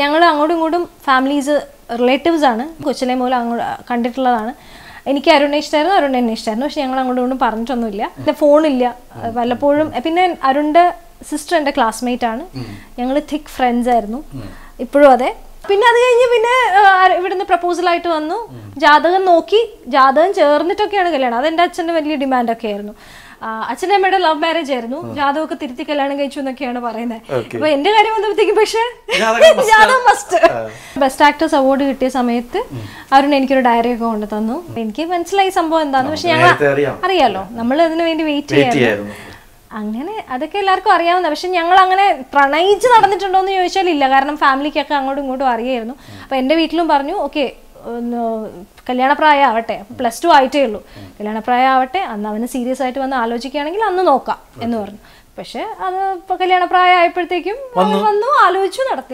ഞങ്ങൾ അങ്ങോട്ടും ഇങ്ങോട്ടും ഫാമിലീസ് റിലേറ്റീവ്സ് ആണ് കൊച്ചിനെ മൂലം അങ്ങോട്ട് കണ്ടിട്ടുള്ളതാണ് എനിക്ക് ഇഷ്ടമായിരുന്നു അരുൺ ഇഷ്ടമായിരുന്നു പക്ഷെ ഞങ്ങൾ അങ്ങോട്ടും ഇങ്ങോട്ടും പറഞ്ഞിട്ടൊന്നുമില്ല പിന്നെ ഫോണില്ല വല്ലപ്പോഴും പിന്നെ അരുണിൻ്റെ സിസ്റ്റർ എൻ്റെ ക്ലാസ്മേറ്റ് ആണ് ഞങ്ങൾ തിക്ക് ഫ്രണ്ട്സ് ആയിരുന്നു ഇപ്പോഴും അതെ പിന്നെ അത് കഴിഞ്ഞ് പിന്നെ ഇവിടുന്ന് പ്രപ്പോസലായിട്ട് വന്നു ജാതകം നോക്കി ജാതകം ചേർന്നിട്ടൊക്കെയാണ് കല്യാണം അത് എൻ്റെ അച്ഛൻ്റെ വലിയ ഡിമാൻഡൊക്കെ ആയിരുന്നു അച്ഛനും അമ്മയുടെ ലവ് മാരേജ് ആയിരുന്നു ജാദവ് ഒക്കെ തിരുത്തി കല്യാണം കഴിച്ചു എന്നൊക്കെയാണ് പറയുന്നത് അപ്പൊ എന്റെ കാര്യം വന്നപ്പോഴത്തേക്കും പക്ഷെ ജാദവ് മസ്റ്റ് ബെസ്റ്റ് ആക്ടേഴ്സ് അവാർഡ് കിട്ടിയ സമയത്ത് അരുൺ എനിക്കൊരു ഡയറി ഒക്കെ കൊണ്ടു തന്നു എനിക്ക് മനസ്സിലായി സംഭവം എന്താന്ന് പക്ഷെ ഞങ്ങൾ അറിയാലോ നമ്മൾ അതിനു വേണ്ടി വെയിറ്റ് ചെയ്യായിരുന്നു അങ്ങനെ അതൊക്കെ എല്ലാവർക്കും അറിയാവുന്ന പക്ഷെ ഞങ്ങൾ അങ്ങനെ പ്രണയിച്ച് നടന്നിട്ടുണ്ടോ എന്ന് ചോദിച്ചാൽ ഇല്ല കാരണം ഫാമിലിക്കൊക്കെ അങ്ങോട്ടും ഇങ്ങോട്ടും അറിയായിരുന്നു അപ്പൊ എന്റെ വീട്ടിലും പറഞ്ഞു ഓക്കെ കല്യാണപ്രായം ആവട്ടെ പ്ലസ് ടു ആയിട്ടേ ഉള്ളൂ കല്യാണപ്രായം ആവട്ടെ അന്ന് അവന് സീരിയസ് ആയിട്ട് വന്ന് ആലോചിക്കുകയാണെങ്കിൽ അന്ന് നോക്കാം എന്ന് പറഞ്ഞു പക്ഷെ അത് കല്യാണപ്രായം ആയപ്പോഴത്തേക്കും വന്നു ആലോചിച്ചു നടത്തി